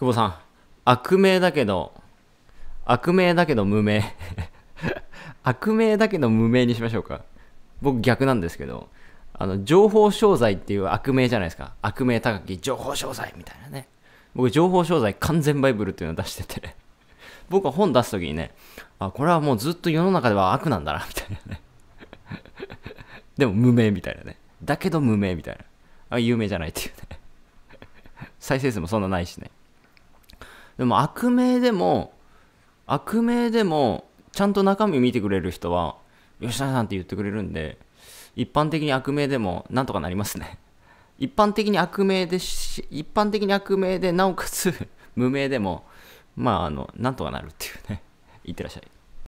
久保さん、悪名だけど、悪名だけど無名。悪名だけど無名にしましょうか。僕逆なんですけど、あの、情報商材っていう悪名じゃないですか。悪名高き情報商材みたいなね。僕、情報商材完全バイブルっていうのを出してて 僕は本出すときにね、あ、これはもうずっと世の中では悪なんだな、みたいなね でも無名みたいなね。だけど無名みたいな。あ、有名じゃないっていうね再生数もそんなないしね。でも悪名でも、悪名でも、ちゃんと中身見てくれる人は、吉田さんって言ってくれるんで、一般的に悪名でもなんとかなりますね。一般的に悪名でし、一般的に悪名で、なおかつ無名でも、まあ、あの、なんとかなるっていうね。いってらっしゃい。